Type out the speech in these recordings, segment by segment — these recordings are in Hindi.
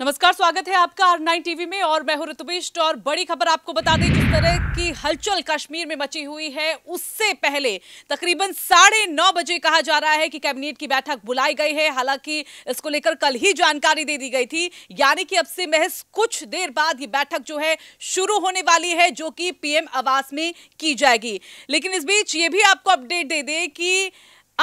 नमस्कार स्वागत है आपका आर नाइन टीवी में और मैं हूं ऋतुविष्ट और बड़ी खबर आपको बता दें जिस तरह की हलचल कश्मीर में मची हुई है उससे पहले तकरीबन साढ़े नौ बजे कहा जा रहा है कि कैबिनेट की बैठक बुलाई गई है हालांकि इसको लेकर कल ही जानकारी दे दी गई थी यानी कि अब से महज कुछ देर बाद ये बैठक जो है शुरू होने वाली है जो कि पीएम आवास में की जाएगी लेकिन इस बीच ये भी आपको अपडेट दे दें कि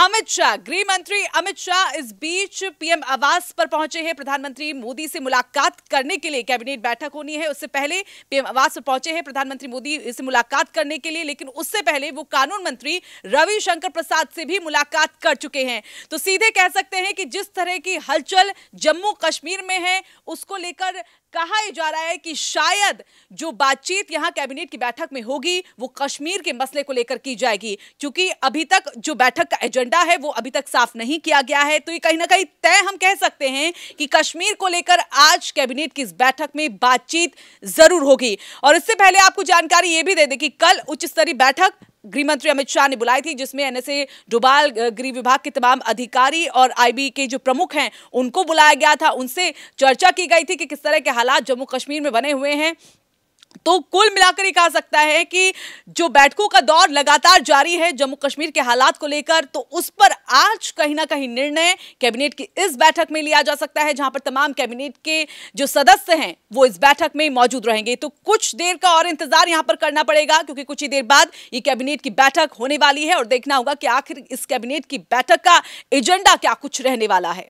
अमित शाह गृह मंत्री अमित शाह इस बीच पीएम आवास पर पहुंचे हैं प्रधानमंत्री मोदी से मुलाकात करने के लिए कैबिनेट बैठक होनी है उससे पहले पीएम आवास पर पहुंचे हैं प्रधानमंत्री मोदी से मुलाकात करने के लिए लेकिन उससे पहले वो कानून मंत्री रविशंकर प्रसाद से भी मुलाकात कर चुके हैं तो सीधे कह सकते हैं कि जिस तरह की हलचल जम्मू कश्मीर में है उसको लेकर कहा ही जा रहा है कि शायद जो बातचीत यहां कैबिनेट की बैठक में होगी वो कश्मीर के मसले को लेकर की जाएगी क्योंकि अभी तक जो बैठक का एजेंडा है वो अभी तक साफ नहीं किया गया है तो ये कहीं ना कहीं तय हम कह सकते हैं कि कश्मीर को लेकर आज कैबिनेट की इस बैठक में बातचीत जरूर होगी और इससे पहले आपको जानकारी ये भी दे दें कि कल उच्च स्तरीय बैठक गृहमंत्री अमित शाह ने बुलाई थी जिसमें एनएसए डुबाल गृह विभाग के तमाम अधिकारी और आईबी के जो प्रमुख हैं उनको बुलाया गया था उनसे चर्चा की गई थी कि किस तरह के हालात जम्मू कश्मीर में बने हुए हैं तो कुल मिलाकर ही कहा सकता है कि जो बैठकों का दौर लगातार जारी है जम्मू कश्मीर के हालात को लेकर तो उस पर आज कहीं ना कहीं निर्णय कैबिनेट की इस बैठक में लिया जा सकता है जहां पर तमाम कैबिनेट के जो सदस्य हैं वो इस बैठक में मौजूद रहेंगे तो कुछ देर का और इंतजार यहां पर करना पड़ेगा क्योंकि कुछ ही देर बाद ये कैबिनेट की बैठक होने वाली है और देखना होगा कि आखिर इस कैबिनेट की बैठक का एजेंडा क्या कुछ रहने वाला है